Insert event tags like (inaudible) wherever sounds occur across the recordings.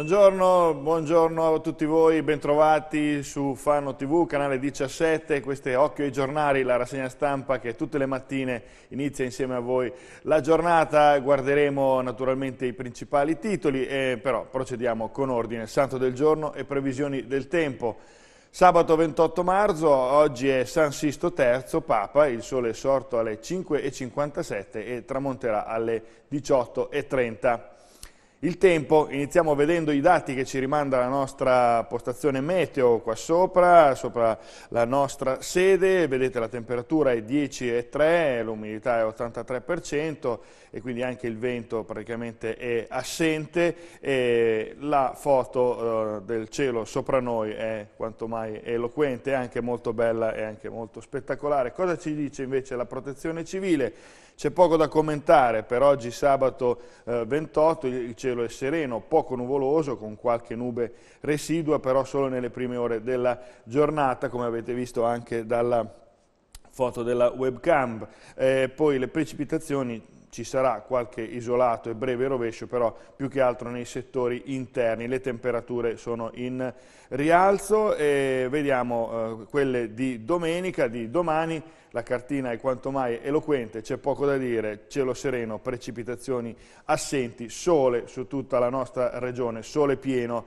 Buongiorno, buongiorno, a tutti voi, bentrovati su Fano TV, canale 17, questo è Occhio ai giornali, la rassegna stampa che tutte le mattine inizia insieme a voi la giornata, guarderemo naturalmente i principali titoli, eh, però procediamo con ordine, santo del giorno e previsioni del tempo. Sabato 28 marzo, oggi è San Sisto III, Papa, il sole è sorto alle 5.57 e tramonterà alle 18.30. Il tempo, iniziamo vedendo i dati che ci rimanda la nostra postazione meteo qua sopra, sopra la nostra sede, vedete la temperatura è 10,3, l'umidità è 83% e quindi anche il vento praticamente è assente e la foto eh, del cielo sopra noi è quanto mai eloquente, è anche molto bella e anche molto spettacolare. Cosa ci dice invece la protezione civile? C'è poco da commentare, per oggi sabato eh, 28 il cielo è sereno, poco nuvoloso, con qualche nube residua, però solo nelle prime ore della giornata, come avete visto anche dalla foto della webcam. Eh, poi le precipitazioni ci sarà qualche isolato e breve rovescio, però più che altro nei settori interni le temperature sono in rialzo e vediamo eh, quelle di domenica, di domani, la cartina è quanto mai eloquente, c'è poco da dire, cielo sereno, precipitazioni assenti, sole su tutta la nostra regione, sole pieno,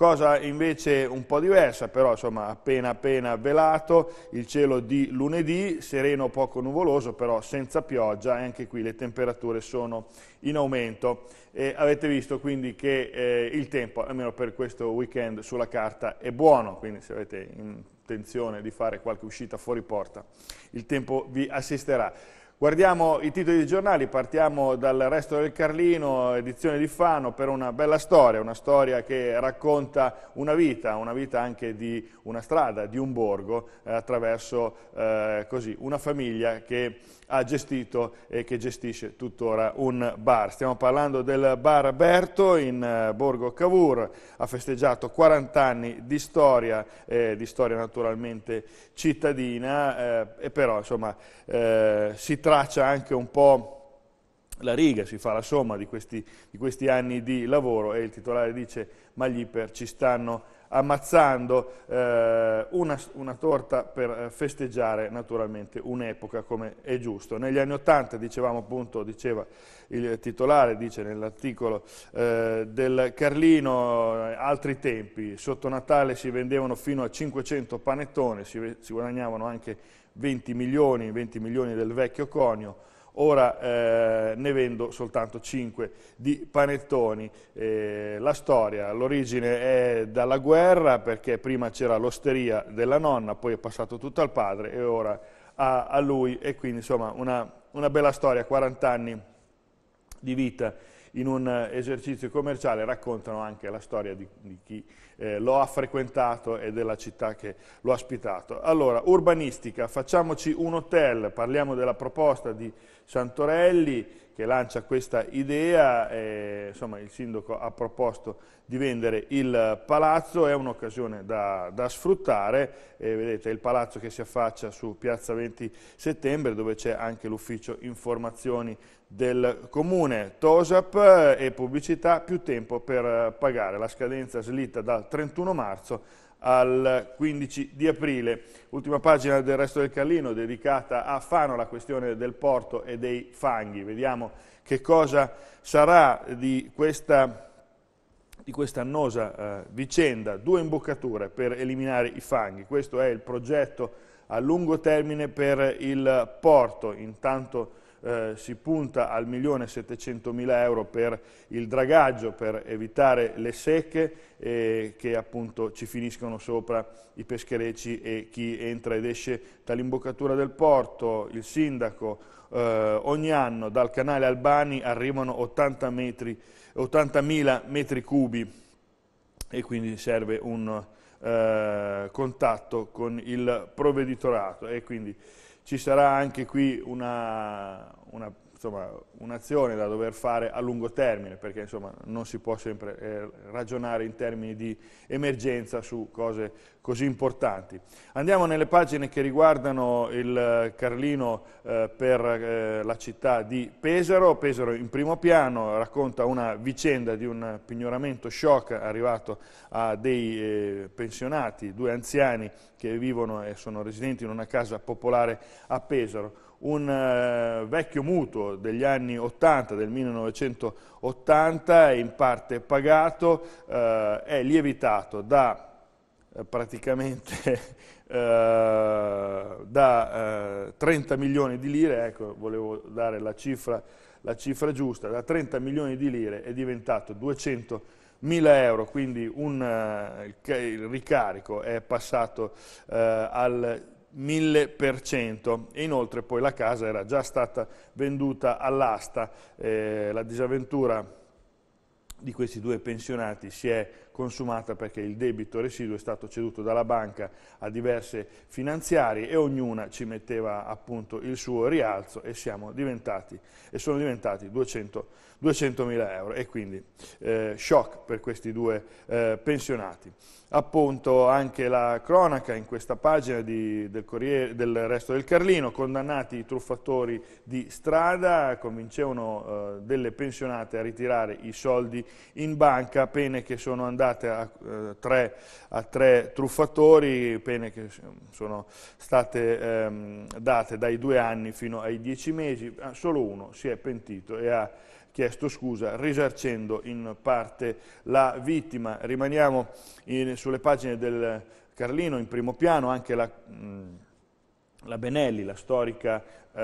Cosa invece un po' diversa, però insomma appena appena velato, il cielo di lunedì, sereno poco nuvoloso, però senza pioggia e anche qui le temperature sono in aumento. E avete visto quindi che eh, il tempo, almeno per questo weekend, sulla carta è buono, quindi se avete intenzione di fare qualche uscita fuori porta, il tempo vi assisterà. Guardiamo i titoli dei giornali, partiamo dal resto del Carlino, edizione di Fano, per una bella storia, una storia che racconta una vita, una vita anche di una strada, di un borgo, eh, attraverso eh, così, una famiglia che ha gestito e che gestisce tuttora un bar. Stiamo parlando del bar Berto in eh, Borgo Cavour, ha festeggiato 40 anni di storia, eh, di storia naturalmente cittadina, eh, e però insomma eh, si tratta traccia anche un po' la riga, si fa la somma di questi, di questi anni di lavoro e il titolare dice ma gli iper ci stanno ammazzando eh, una, una, torta per eh, festeggiare naturalmente un'epoca come è giusto. Negli anni Ottanta, dicevamo appunto, diceva il titolare, dice nell'articolo eh, del Carlino, eh, altri tempi, sotto Natale si vendevano fino a 500 panettoni, si, si guadagnavano anche 20 milioni, 20 milioni del vecchio conio, ora eh, ne vendo soltanto 5 di panettoni. Eh, la storia, l'origine è dalla guerra perché prima c'era l'osteria della nonna, poi è passato tutto al padre e ora a, a lui e quindi insomma una, una, bella storia, 40 anni di vita in un esercizio commerciale raccontano anche la storia di, di chi eh, lo ha frequentato e della città che lo ha ospitato. Allora, urbanistica, facciamoci un hotel, parliamo della proposta di Santorelli che lancia questa idea, eh, insomma il sindaco ha proposto di vendere il palazzo, è un'occasione da, da, sfruttare, eh, vedete il palazzo che si affaccia su piazza 20 settembre dove c'è anche l'ufficio informazioni del comune, TOSAP e pubblicità, più tempo per pagare, la scadenza slitta dal 31 marzo al 15 di aprile. Ultima pagina del resto del Carlino dedicata a Fano, la questione del porto e dei fanghi. Vediamo che cosa sarà di questa di questa annosa eh, vicenda, due imboccature per eliminare i fanghi. Questo è il progetto a lungo termine per il porto. Intanto eh, si punta al 1.700.000 euro per il dragaggio, per evitare le secche eh, che appunto ci finiscono sopra i pescherecci e chi entra ed esce dall'imboccatura del porto, il sindaco, eh, ogni anno dal canale Albani arrivano 80.000 metri, 80 metri cubi e quindi serve un eh, contatto con il provveditorato e quindi ci sarà anche qui una, una insomma, un'azione da dover fare a lungo termine, perché insomma, non si può sempre eh, ragionare in termini di emergenza su cose così importanti. Andiamo nelle pagine che riguardano il Carlino eh, per eh, la città di Pesaro. Pesaro in primo piano racconta una vicenda di un pignoramento shock arrivato a dei eh, pensionati, due anziani che vivono e sono residenti in una casa popolare a Pesaro un eh, vecchio mutuo degli anni 80, del 1980, in parte pagato, eh, è lievitato da eh, praticamente (laughs) eh, da eh, 30 milioni di lire, ecco volevo dare la cifra, la cifra, giusta, da 30 milioni di lire è diventato 200 mila euro, quindi un, eh, il ricarico è passato al 1000% e inoltre poi la casa era già stata venduta all'asta, eh, la disavventura di questi due pensionati si è consumata perché il debito residuo è stato ceduto dalla banca a diverse finanziarie e ognuna ci metteva appunto il suo rialzo e, e sono diventati 200 mila euro e quindi eh, shock per questi due eh, pensionati. Appunto anche la cronaca in questa pagina di, del, Corriere, del Resto del Carlino, condannati i truffatori di strada, convincevano eh, delle pensionate a ritirare i soldi in banca, pene che sono andate comminate a, eh, tre, a tre, truffatori, pene che sono state ehm, date dai due anni fino ai dieci mesi, ah, solo uno si è pentito e ha chiesto scusa risarcendo in parte la vittima. Rimaniamo in, sulle pagine del Carlino in primo piano, anche la... Mh, la Benelli, la storica eh,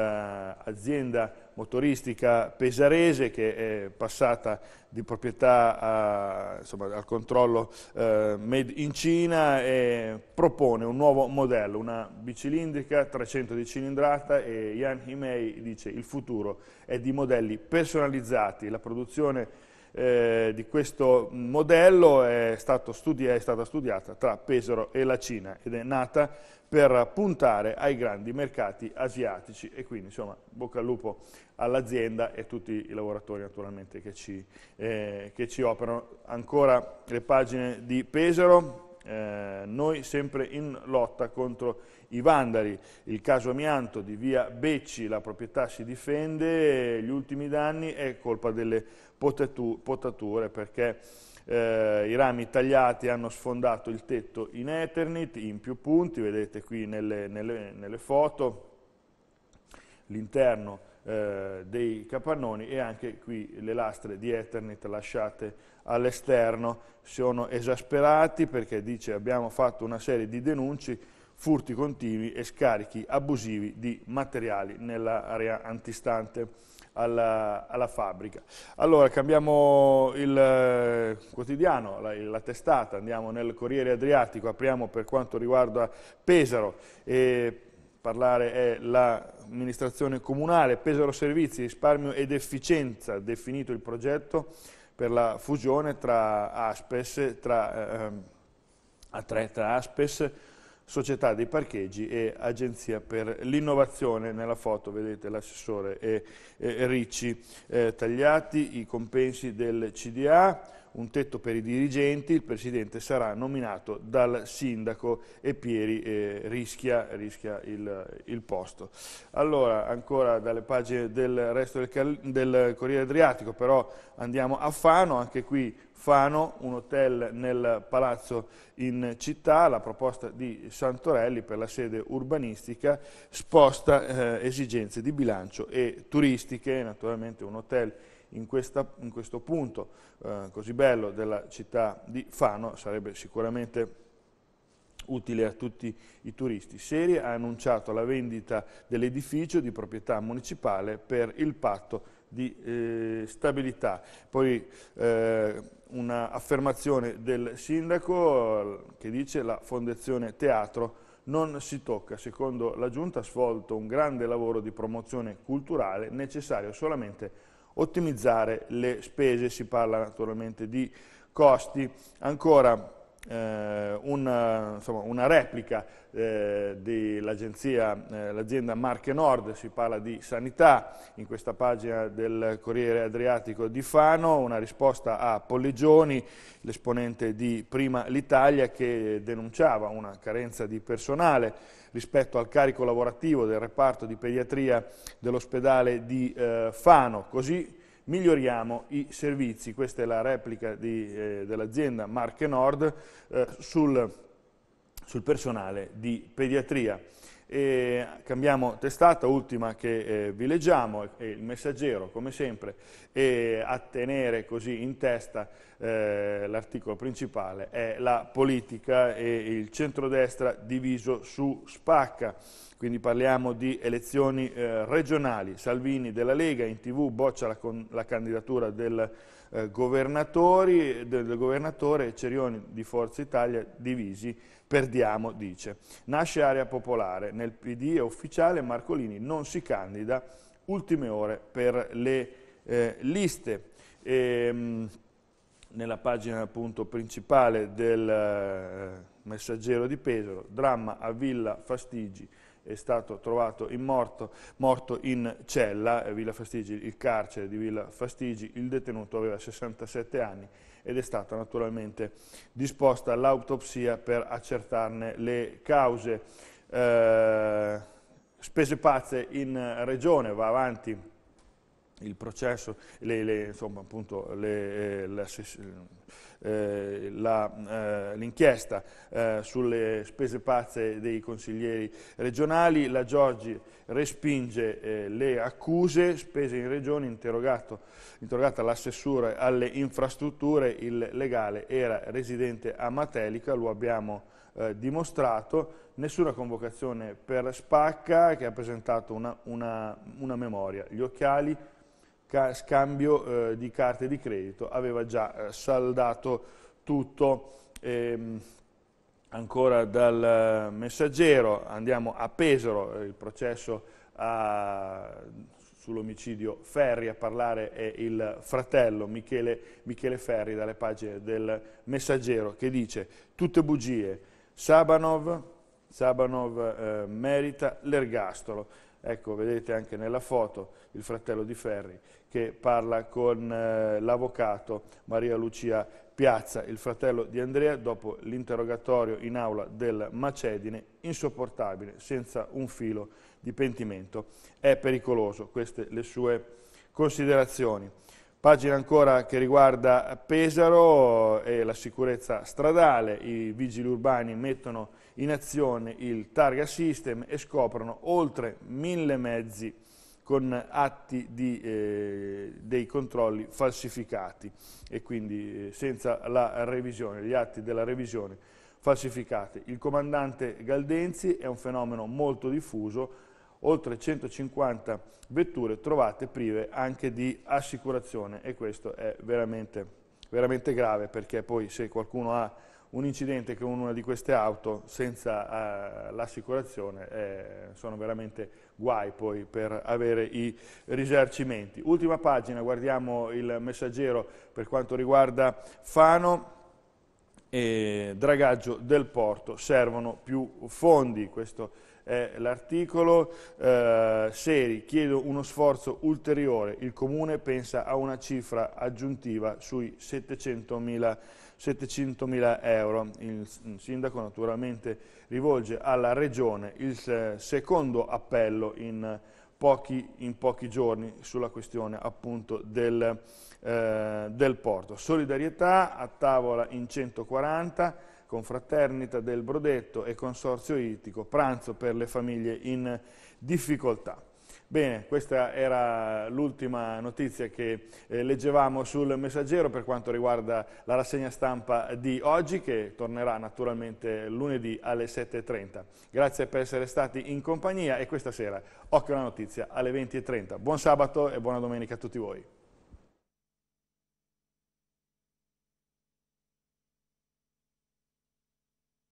azienda motoristica pesarese che è passata di proprietà a, insomma, al controllo eh, made in Cina e propone un nuovo modello, una bicilindrica 300 di cilindrata e Yan Himei dice il futuro è di modelli personalizzati, la produzione eh, di questo modello è, studia, è stata studiata tra Pesaro e la Cina ed è nata per puntare ai grandi mercati asiatici e quindi insomma bocca al lupo all'azienda e a tutti i lavoratori naturalmente che ci, eh, che ci operano. Ancora le pagine di Pesaro, eh, noi sempre in lotta contro il i vandali, il caso amianto di via Becci, la proprietà si difende, gli ultimi danni è colpa delle potature perché eh, i rami tagliati hanno sfondato il tetto in Eternit in più punti, vedete qui nelle, nelle, nelle foto l'interno eh, dei capannoni e anche qui le lastre di Ethernet lasciate all'esterno. Sono esasperati perché dice abbiamo fatto una serie di denunci furti continui e scarichi abusivi di materiali nell'area antistante. Alla, alla, fabbrica. Allora, cambiamo il eh, quotidiano, la, la, testata, andiamo nel Corriere Adriatico, apriamo per quanto riguarda Pesaro e parlare è l'amministrazione comunale, Pesaro Servizi, risparmio ed efficienza, definito il progetto per la fusione tra Aspes, tra, eh, ehm, tra Aspes, società dei parcheggi e agenzia per l'innovazione. Nella foto vedete l'assessore e, Ricci eh, tagliati, i compensi del CDA, un tetto per i dirigenti, il presidente sarà nominato dal sindaco e Pieri eh, rischia, rischia il, il, posto. Allora, ancora dalle pagine del resto del, del Corriere Adriatico, però andiamo a Fano, anche qui Fano, un hotel nel palazzo in città, la proposta di Santorelli per la sede urbanistica sposta eh, esigenze di bilancio e turistiche, naturalmente un hotel in, questa, in questo punto eh, così bello della città di Fano sarebbe sicuramente utile a tutti i turisti. Serie ha annunciato la vendita dell'edificio di proprietà municipale per il patto di eh, stabilità. Poi eh, un'affermazione del sindaco eh, che dice la Fondazione Teatro non si tocca, secondo la Giunta ha svolto un grande lavoro di promozione culturale necessario solamente ottimizzare le spese, si parla naturalmente di costi. Ancora eh, una, eh, insomma, una, replica eh, dell'azienda eh, Marche Nord, si parla di sanità, in questa pagina del Corriere Adriatico di Fano, una risposta a Polligioni, l'esponente di Prima l'Italia, che denunciava una carenza di personale rispetto al carico lavorativo del reparto di pediatria dell'ospedale di eh, Fano. Così miglioriamo i servizi. Questa è la replica eh, dell'azienda Marche Nord eh, sul, sul, personale di pediatria. E cambiamo testata, ultima che eh, vi leggiamo, e il messaggero come sempre, e a tenere così in testa eh, l'articolo principale è la politica e il centrodestra diviso su spacca. Quindi parliamo di elezioni eh, regionali, Salvini della Lega in tv boccia la, con, la candidatura del, eh, del governatore, Cerioni di Forza Italia divisi Perdiamo, dice. Nasce area popolare, nel PD è ufficiale, Marcolini non si candida, ultime ore per le eh, liste. E, ehm, nella pagina appunto, principale del eh, messaggero di Pesaro, dramma a Villa Fastigi, è stato trovato in morto, morto, in cella, eh, Villa Fastigi, il carcere di Villa Fastigi, il detenuto aveva 67 anni ed è stata naturalmente disposta l'autopsia per accertarne le cause. Eh, spese pazze in regione, va avanti il processo, le, le, insomma, appunto, le, eh, eh, eh, l'inchiesta eh, sulle spese pazze dei consiglieri regionali. La Giorgi respinge eh, le accuse, spese in regione, interrogata l'assessore alle infrastrutture, il legale era residente a Matelica, lo abbiamo eh, dimostrato, nessuna convocazione per Spacca che ha presentato una, una, una memoria, gli occhiali scambio eh, di carte di credito, aveva già eh, saldato tutto. Ehm, ancora dal messaggero, andiamo a Pesaro, eh, il processo sull'omicidio Ferri, a parlare è il fratello Michele, Michele Ferri dalle pagine del messaggero che dice tutte bugie, Sabanov, Sabanov eh, merita l'ergastolo. Ecco, vedete anche nella foto il fratello di Ferri che parla con eh, l'avvocato Maria Lucia Piazza, il fratello di Andrea, dopo l'interrogatorio in aula del Macedine, insopportabile, senza un filo di pentimento. È pericoloso, queste le sue considerazioni. Pagina ancora che riguarda Pesaro e la sicurezza stradale, i vigili urbani mettono in azione il targa system e scoprono oltre mille mezzi con atti di, eh, dei controlli falsificati e quindi eh, senza la revisione, gli atti della revisione falsificati. Il comandante Galdenzi è un fenomeno molto diffuso, oltre 150 vetture trovate prive anche di assicurazione e questo è veramente, veramente grave perché poi se qualcuno ha un incidente con una di queste auto senza uh, l'assicurazione eh, sono veramente guai poi per avere i risarcimenti. Ultima pagina, guardiamo il messaggero per quanto riguarda Fano e dragaggio del porto, servono più fondi, questo è l'articolo, eh, Seri, chiedo uno sforzo ulteriore, il Comune pensa a una cifra aggiuntiva sui 700.000 euro. Il sindaco naturalmente rivolge alla Regione il secondo appello in pochi, in pochi giorni sulla questione appunto del, eh, del porto. Solidarietà a tavola in 140 confraternita del Brodetto e consorzio ittico, pranzo per le famiglie in difficoltà. Bene, questa era l'ultima notizia che eh, leggevamo sul messaggero per quanto riguarda la rassegna stampa di oggi che tornerà naturalmente lunedì alle 7.30. Grazie per essere stati in compagnia e questa sera occhio alla notizia alle 20.30. Buon sabato e buona domenica a tutti voi.